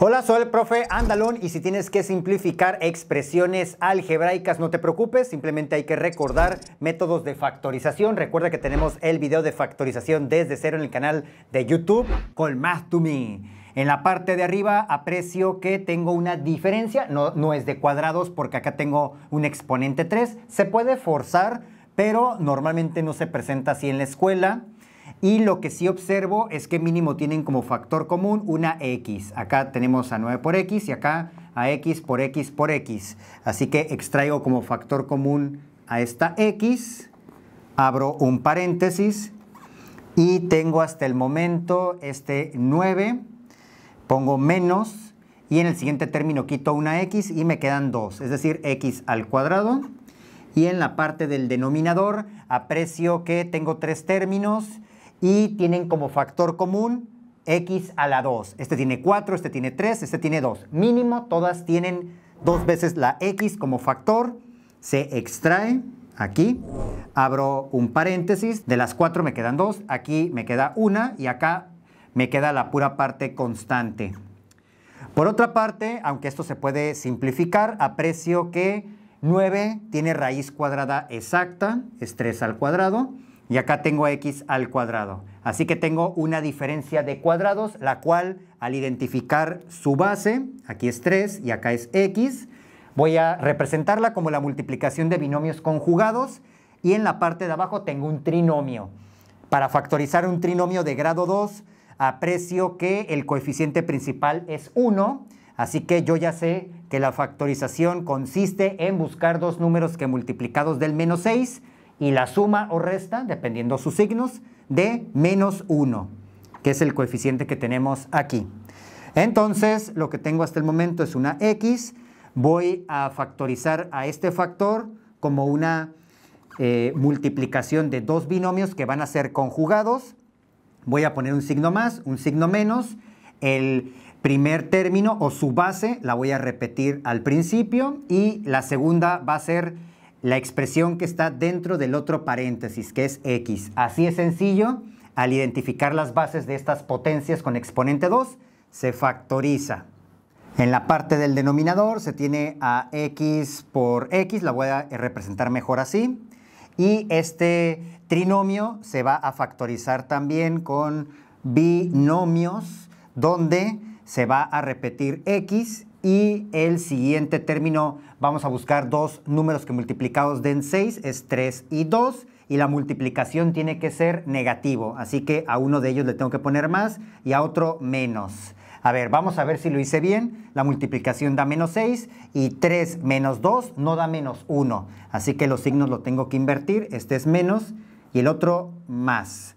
Hola, soy el profe Andalón y si tienes que simplificar expresiones algebraicas, no te preocupes, simplemente hay que recordar métodos de factorización. Recuerda que tenemos el video de factorización desde cero en el canal de YouTube con Math to Me. En la parte de arriba aprecio que tengo una diferencia, no, no es de cuadrados porque acá tengo un exponente 3. Se puede forzar, pero normalmente no se presenta así en la escuela. Y lo que sí observo es que mínimo tienen como factor común una X. Acá tenemos a 9 por X y acá a X por X por X. Así que extraigo como factor común a esta X, abro un paréntesis y tengo hasta el momento este 9, pongo menos y en el siguiente término quito una x y me quedan 2, es decir, x al cuadrado. Y en la parte del denominador aprecio que tengo tres términos y tienen como factor común x a la 2. Este tiene 4, este tiene 3, este tiene 2. Mínimo, todas tienen dos veces la x como factor. Se extrae aquí. Abro un paréntesis. De las 4 me quedan 2. Aquí me queda 1. y acá me queda la pura parte constante. Por otra parte, aunque esto se puede simplificar, aprecio que 9 tiene raíz cuadrada exacta, es 3 al cuadrado y acá tengo x al cuadrado. Así que tengo una diferencia de cuadrados, la cual al identificar su base, aquí es 3 y acá es x, voy a representarla como la multiplicación de binomios conjugados y en la parte de abajo tengo un trinomio. Para factorizar un trinomio de grado 2, aprecio que el coeficiente principal es 1, así que yo ya sé que la factorización consiste en buscar dos números que multiplicados del menos 6 y la suma o resta, dependiendo sus signos, de menos 1, que es el coeficiente que tenemos aquí. Entonces, lo que tengo hasta el momento es una x. Voy a factorizar a este factor como una eh, multiplicación de dos binomios que van a ser conjugados. Voy a poner un signo más, un signo menos. El primer término o su base la voy a repetir al principio y la segunda va a ser la expresión que está dentro del otro paréntesis, que es x. Así es sencillo, al identificar las bases de estas potencias con exponente 2, se factoriza. En la parte del denominador se tiene a x por x, la voy a representar mejor así. Y este trinomio se va a factorizar también con binomios, donde se va a repetir x y el siguiente término, vamos a buscar dos números que multiplicados den 6, es 3 y 2. Y la multiplicación tiene que ser negativo, así que a uno de ellos le tengo que poner más y a otro menos. A ver, vamos a ver si lo hice bien. La multiplicación da menos 6 y 3 menos 2 no da menos 1. Así que los signos lo tengo que invertir. Este es menos y el otro más.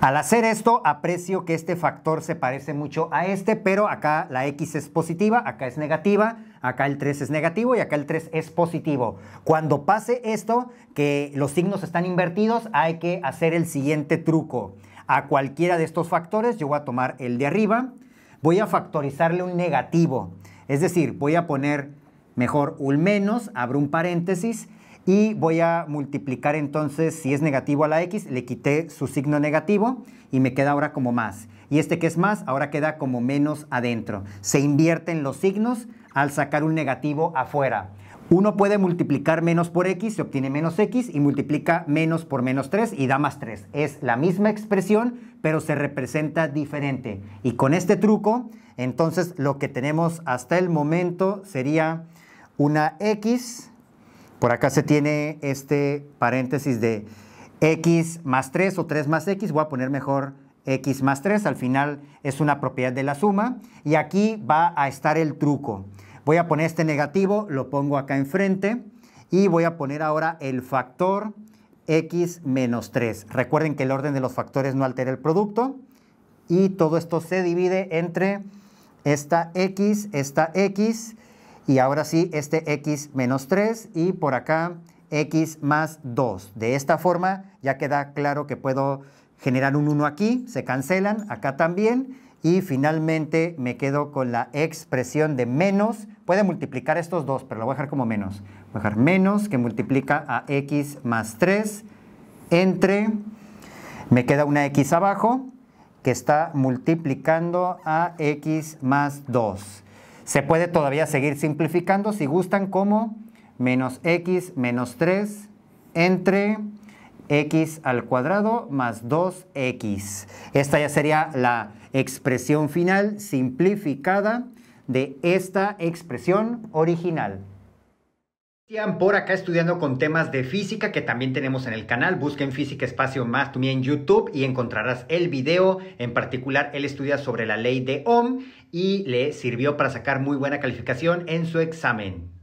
Al hacer esto, aprecio que este factor se parece mucho a este, pero acá la x es positiva, acá es negativa, acá el 3 es negativo y acá el 3 es positivo. Cuando pase esto, que los signos están invertidos, hay que hacer el siguiente truco. A cualquiera de estos factores, yo voy a tomar el de arriba, voy a factorizarle un negativo. Es decir, voy a poner mejor un menos, abro un paréntesis y voy a multiplicar entonces, si es negativo a la x, le quité su signo negativo y me queda ahora como más. Y este que es más, ahora queda como menos adentro. Se invierten los signos al sacar un negativo afuera. Uno puede multiplicar menos por x, se obtiene menos x y multiplica menos por menos 3 y da más 3. Es la misma expresión, pero se representa diferente. Y con este truco, entonces lo que tenemos hasta el momento sería una x por acá se tiene este paréntesis de x más 3 o 3 más x, voy a poner mejor x más 3, al final es una propiedad de la suma, y aquí va a estar el truco. Voy a poner este negativo, lo pongo acá enfrente, y voy a poner ahora el factor x menos 3. Recuerden que el orden de los factores no altera el producto, y todo esto se divide entre esta x, esta x, y ahora sí, este x menos 3 y por acá x más 2. De esta forma ya queda claro que puedo generar un 1 aquí, se cancelan, acá también. Y finalmente me quedo con la expresión de menos. Puede multiplicar estos dos, pero lo voy a dejar como menos. Voy a dejar menos que multiplica a x más 3 entre... Me queda una x abajo que está multiplicando a x más 2. Se puede todavía seguir simplificando si gustan como menos x menos 3 entre x al cuadrado más 2x. Esta ya sería la expresión final simplificada de esta expresión original por acá estudiando con temas de física que también tenemos en el canal. Busquen Física Espacio Más también en YouTube y encontrarás el video. En particular, él estudia sobre la ley de Ohm y le sirvió para sacar muy buena calificación en su examen.